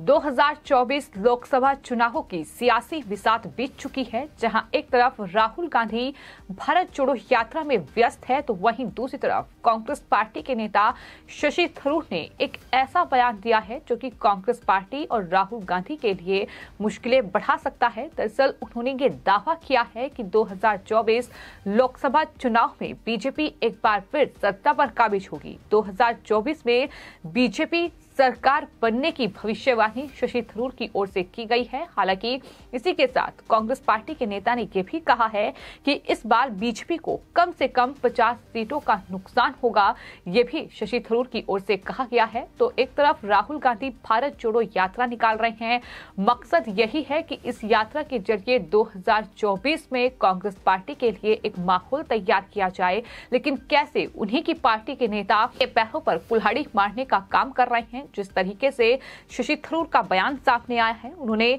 2024 लोकसभा चुनावों की सियासी विसात बीत चुकी है जहां एक तरफ राहुल गांधी भारत जोड़ो यात्रा में व्यस्त है तो वहीं दूसरी तरफ कांग्रेस पार्टी के नेता शशि थरूर ने एक ऐसा बयान दिया है जो कि कांग्रेस पार्टी और राहुल गांधी के लिए मुश्किलें बढ़ा सकता है दरअसल उन्होंने ये दावा किया है कि दो लोकसभा चुनाव में बीजेपी एक बार फिर सत्ता पर काबिज होगी दो में बीजेपी सरकार बनने की भविष्यवाणी शशि थरूर की ओर से की गई है हालांकि इसी के साथ कांग्रेस पार्टी के नेता ने यह भी कहा है कि इस बार बीजेपी को कम से कम 50 सीटों का नुकसान होगा ये भी शशि थरूर की ओर से कहा गया है तो एक तरफ राहुल गांधी भारत जोड़ो यात्रा निकाल रहे हैं मकसद यही है कि इस यात्रा के जरिए दो में कांग्रेस पार्टी के लिए एक माहौल तैयार किया जाए लेकिन कैसे उन्हीं की पार्टी के नेता के पैरों पर कुल्हाड़ी मारने का काम कर रहे हैं हैं जिस तरीके से शशि थरूर का बयान सामने आया है उन्होंने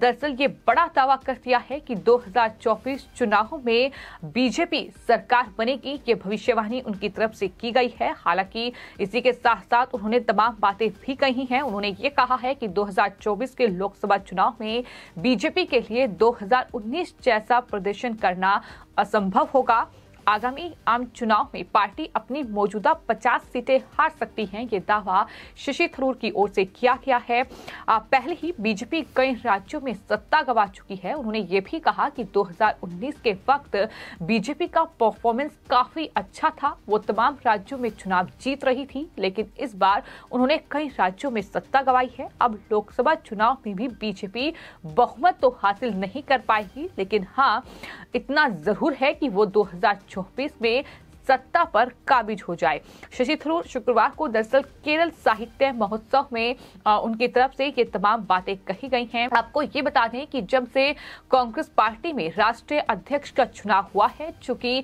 दरअसल ये बड़ा दावा कर दिया है कि 2024 चुनावों में बीजेपी सरकार बनेगी ये भविष्यवाणी उनकी तरफ से की गई है हालांकि इसी के साथ साथ उन्होंने तमाम बातें भी कही हैं उन्होंने ये कहा है कि 2024 के लोकसभा चुनाव में बीजेपी के लिए 2019 जैसा प्रदर्शन करना असंभव होगा आगामी आम चुनाव में पार्टी अपनी मौजूदा 50 सीटें हार सकती हैं ये दावा शशि थरूर की ओर से किया गया है पहले ही बीजेपी कई राज्यों में सत्ता गवा चुकी है उन्होंने ये भी कहा कि 2019 के वक्त बीजेपी का परफॉर्मेंस काफी अच्छा था वो तमाम राज्यों में चुनाव जीत रही थी लेकिन इस बार उन्होंने कई राज्यों में सत्ता गवाई है अब लोकसभा चुनाव में भी बीजेपी बहुमत तो हासिल नहीं कर पाएगी लेकिन हाँ इतना जरूर है कि वो दो 2024 में सत्ता पर काबिज हो जाए शशि थरूर शुक्रवार को दरअसल केरल साहित्य महोत्सव में आ, उनकी तरफ से ये तमाम बातें कही गई हैं आपको ये बता दें कि जब से कांग्रेस पार्टी में राष्ट्रीय अध्यक्ष का चुनाव हुआ है चूंकि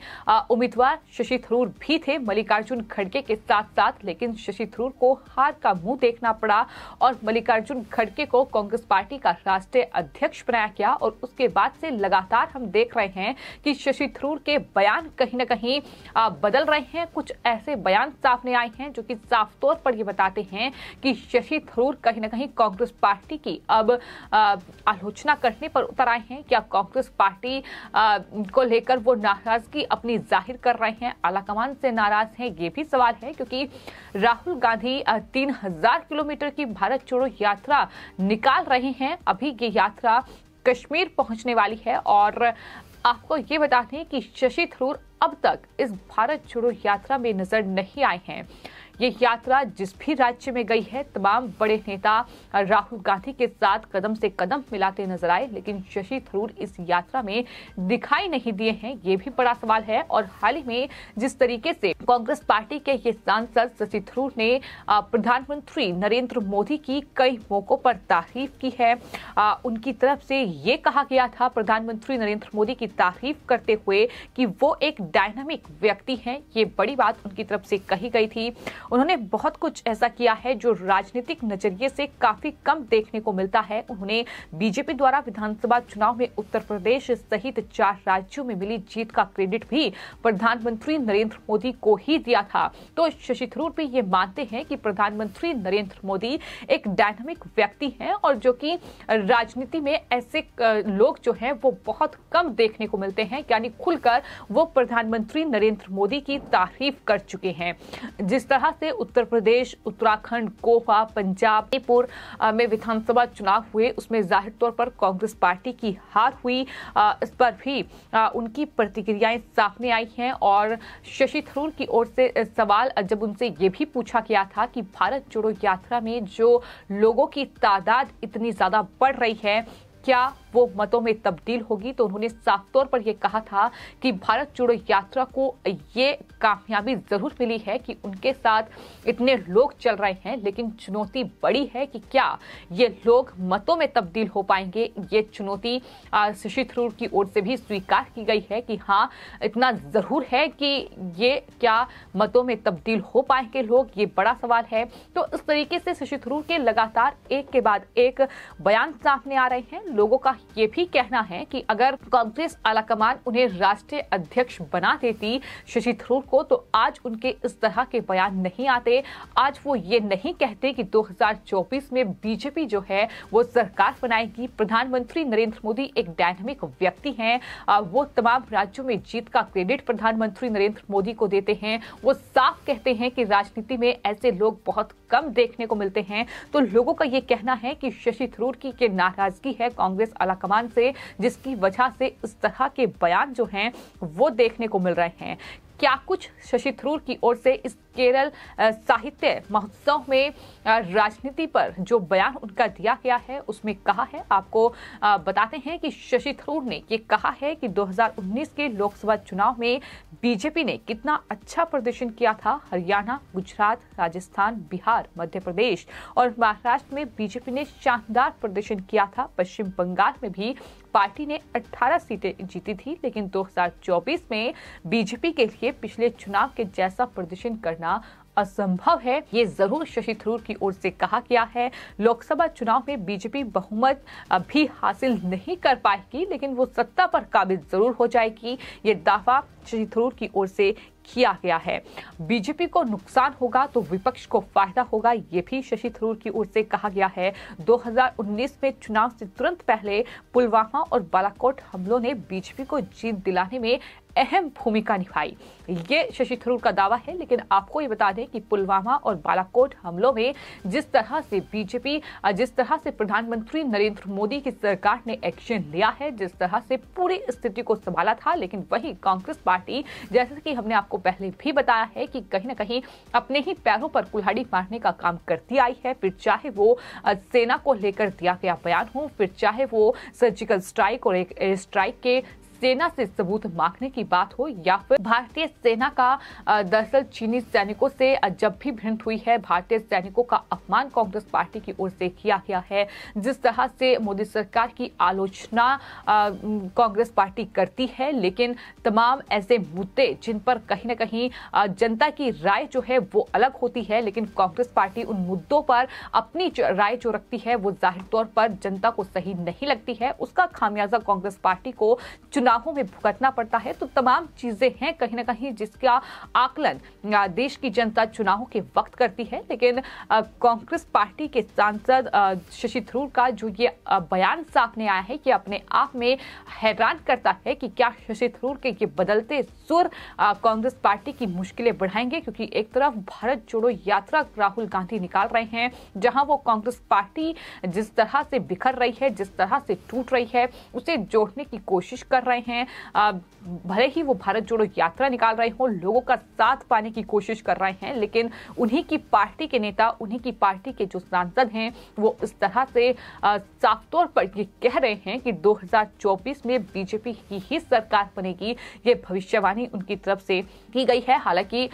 उम्मीदवार शशि थरूर भी थे मल्लिकार्जुन खड़गे के साथ साथ लेकिन शशि थरूर को हार का मुंह देखना पड़ा और मल्लिकार्जुन खड़गे को कांग्रेस पार्टी का राष्ट्रीय अध्यक्ष बनाया गया और उसके बाद से लगातार हम देख रहे हैं कि शशि थरूर के बयान कहीं ना कहीं बदल रहे हैं कुछ ऐसे बयान सामने आए हैं जो कि साफ तौर पर ये बताते हैं कि शशि थरूर कहीं ना कहीं कांग्रेस पार्टी की अब आलोचना करने पर उतर आए हैं क्या कांग्रेस पार्टी को लेकर वो नाराजगी अपनी जाहिर कर रहे हैं आलाकमान से नाराज हैं ये भी सवाल है क्योंकि राहुल गांधी तीन हजार किलोमीटर की भारत छोड़ो यात्रा निकाल रहे हैं अभी ये यात्रा कश्मीर पहुंचने वाली है और आपको ये बता दें कि शशि थरूर अब तक इस भारत छोड़ो यात्रा में नजर नहीं आए हैं ये यात्रा जिस भी राज्य में गई है तमाम बड़े नेता राहुल गांधी के साथ कदम से कदम मिलाते नजर आए लेकिन शशि थरूर इस यात्रा में दिखाई नहीं दिए हैं ये भी बड़ा सवाल है और हाल ही में जिस तरीके से कांग्रेस पार्टी के ये सांसद शशि थरूर ने प्रधानमंत्री नरेंद्र मोदी की कई मौकों पर तारीफ की है उनकी तरफ से ये कहा गया था प्रधानमंत्री नरेंद्र मोदी की तारीफ करते हुए कि वो एक डायनामिक व्यक्ति हैं ये बड़ी बात उनकी तरफ से कही गई थी उन्होंने बहुत कुछ ऐसा किया है जो राजनीतिक नजरिए से काफी कम देखने को मिलता है उन्होंने बीजेपी द्वारा विधानसभा चुनाव में उत्तर प्रदेश सहित चार राज्यों में मिली जीत का क्रेडिट भी प्रधानमंत्री नरेंद्र मोदी को ही दिया था तो शशि थरूर भी ये मानते हैं कि प्रधानमंत्री नरेंद्र मोदी एक डायनामिक व्यक्ति हैं और जो कि राजनीति में ऐसे लोग जो हैं वो बहुत कम देखने को मिलते हैं यानी खुलकर वो प्रधानमंत्री नरेंद्र मोदी की तारीफ कर चुके हैं जिस तरह से उत्तर प्रदेश उत्तराखंड गोवा पंजाब मणिपुर में विधानसभा चुनाव हुए उसमें जाहिर तौर पर कांग्रेस पार्टी की हार हुई इस पर भी उनकी प्रतिक्रियाएं सामने आई हैं और शशि थरूर की ओर से सवाल जब उनसे ये भी पूछा गया था कि भारत जोड़ो यात्रा में जो लोगों की तादाद इतनी ज़्यादा बढ़ रही है क्या वो मतों में तब्दील होगी तो उन्होंने साफ तौर पर यह कहा था कि भारत जोड़ो यात्रा को ये कामयाबी जरूर मिली है कि उनके साथ इतने लोग चल रहे हैं लेकिन चुनौती बड़ी है कि क्या ये लोग मतों में तब्दील हो पाएंगे ये चुनौती शशि थरूर की ओर से भी स्वीकार की गई है कि हाँ इतना जरूर है कि ये क्या मतों में तब्दील हो पाएंगे लोग ये बड़ा सवाल है तो इस तरीके से शशि थरूर के लगातार एक के बाद एक बयान सामने आ रहे हैं लोगों का ये भी कहना है कि अगर कांग्रेस आलाकमान उन्हें राष्ट्रीय अध्यक्ष बना देती शशि थरूर को तो आज उनके इस तरह के बयान नहीं आते आज वो ये नहीं कहते कि 2024 में बीजेपी जो है वो सरकार बनाएगी प्रधानमंत्री नरेंद्र मोदी एक डायनामिक व्यक्ति हैं वो तमाम राज्यों में जीत का क्रेडिट प्रधानमंत्री नरेंद्र मोदी को देते हैं वो साफ कहते हैं कि राजनीति में ऐसे लोग बहुत कम देखने को मिलते हैं तो लोगों का ये कहना है कि शशि थरूर की नाराजगी है कांग्रेस आलाकमान से जिसकी वजह से इस तरह के बयान जो हैं वो देखने को मिल रहे हैं क्या कुछ शशि थरूर की ओर से इस केरल साहित्य महोत्सव में राजनीति पर जो बयान उनका दिया गया है उसमें कहा है आपको बताते हैं कि शशि थरूर ने ये कहा है कि 2019 के लोकसभा चुनाव में बीजेपी ने कितना अच्छा प्रदर्शन किया था हरियाणा गुजरात राजस्थान बिहार मध्य प्रदेश और महाराष्ट्र में बीजेपी ने शानदार प्रदर्शन किया था पश्चिम बंगाल में भी पार्टी ने 18 सीटें जीती थी लेकिन 2024 में बीजेपी के लिए लिए पिछले चुनाव के जैसा प्रदर्शन करना असंभव है ये जरूर शशि थरूर की ओर से कहा गया है लोकसभा चुनाव में बीजेपी बहुमत भी हासिल नहीं कर पाएगी लेकिन वो सत्ता पर काबिज जरूर हो जाएगी ये दावा शशि थरूर की ओर से किया गया है बीजेपी को नुकसान होगा तो विपक्ष को फायदा होगा यह भी शशि थरूर की ओर से कहा गया है 2019 में चुनाव से तुरंत पहले पुलवामा और बालाकोट हमलों ने बीजेपी को जीत दिलाने में अहम भूमिका निभाई ये शशि थरूर का दावा है लेकिन आपको ये बता दें कि पुलवामा और बालाकोट हमलों में जिस तरह से बीजेपी जिस तरह से प्रधानमंत्री नरेंद्र मोदी की सरकार ने एक्शन लिया है जिस तरह से पूरी स्थिति को संभाला था लेकिन वही कांग्रेस पार्टी जैसे कि हमने आप आपको पहले भी बताया है कि कहीं ना कहीं अपने ही पैरों पर कुल्हाड़ी मारने का काम करती आई है फिर चाहे वो सेना को लेकर दिया गया बयान हो फिर चाहे वो सर्जिकल स्ट्राइक और एक स्ट्राइक के सेना से सबूत मांगने की बात हो या फिर भारतीय सेना का दरअसल चीनी सैनिकों से जब भी भिंट हुई है भारतीय सैनिकों का अपमान कांग्रेस पार्टी की ओर से किया गया है जिस तरह से मोदी सरकार की आलोचना कांग्रेस पार्टी करती है लेकिन तमाम ऐसे मुद्दे जिन पर कहीं ना कहीं जनता की राय जो है वो अलग होती है लेकिन कांग्रेस पार्टी उन मुद्दों पर अपनी राय जो रखती है वो जाहिर तौर पर जनता को सही नहीं लगती है उसका खामियाजा कांग्रेस पार्टी को चुनाव राहों में भुगतना पड़ता है तो तमाम चीजें हैं कहीं ना कहीं जिसका आकलन देश की जनता चुनावों के वक्त करती है लेकिन कांग्रेस पार्टी के सांसद शशि थरूर का जो ये बयान सामने आया है कि अपने आप में हैरान करता है कि क्या शशि थरूर के ये बदलते सुर कांग्रेस पार्टी की मुश्किलें बढ़ाएंगे क्योंकि एक तरफ भारत जोड़ो यात्रा राहुल गांधी निकाल रहे हैं जहां वो कांग्रेस पार्टी जिस तरह से बिखर रही है जिस तरह से टूट रही है उसे जोड़ने की कोशिश कर रहे हैं आए हैं भले ही वो भारत जोड़ो यात्रा निकाल रहे हों लोगों का साथ पाने की कोशिश कर रहे हैं लेकिन उन्हीं की पार्टी के नेता उन्हीं की पार्टी के जो सांसद हैं वो इस तरह से साफ तौर पर ये कह रहे हैं कि 2024 में बीजेपी की ही सरकार बनेगी ये भविष्यवाणी उनकी तरफ से की गई है हालांकि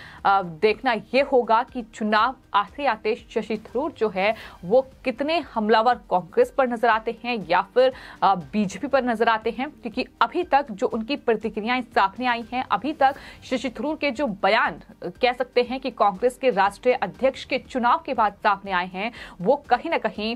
देखना ये होगा कि चुनाव आते आते शशि थरूर जो है वो कितने हमलावर कांग्रेस पर नजर आते हैं या फिर बीजेपी पर नजर आते हैं क्योंकि अभी तक तक जो उनकी प्रतिक्रियाएं सामने आई हैं अभी तक शशि थरूर के जो बयान कह सकते हैं कि कांग्रेस के राष्ट्रीय अध्यक्ष के चुनाव के बाद सामने आए हैं वो कहीं ना कहीं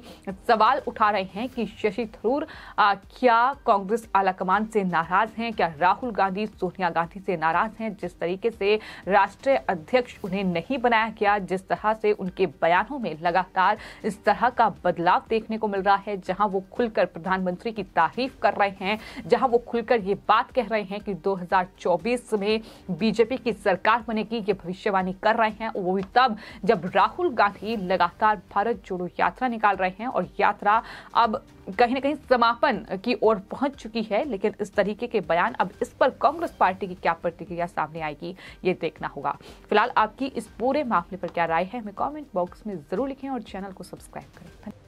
सवाल उठा रहे हैं कि शशि थरूर क्या कांग्रेस आलाकमान से नाराज हैं क्या राहुल गांधी सोनिया गांधी से नाराज हैं जिस तरीके से राष्ट्रीय अध्यक्ष उन्हें नहीं बनाया गया जिस तरह से उनके बयानों में लगातार इस तरह का बदलाव देखने को मिल रहा है जहां वो खुलकर प्रधानमंत्री की तारीफ कर रहे हैं जहां वो खुलकर ये बात कह रहे हैं कि 2024 में बीजेपी की सरकार बनेगी ये भविष्यवाणी कर रहे हैं वो भी तब जब राहुल गांधी लगातार भारत जोड़ो यात्रा निकाल रहे हैं और यात्रा अब कहीं ना कहीं समापन की ओर पहुंच चुकी है लेकिन इस तरीके के बयान अब इस पर कांग्रेस पार्टी की क्या प्रतिक्रिया सामने आएगी ये देखना होगा फिलहाल आपकी इस पूरे मामले पर क्या राय है हमें कमेंट बॉक्स में जरूर लिखें और चैनल को सब्सक्राइब करें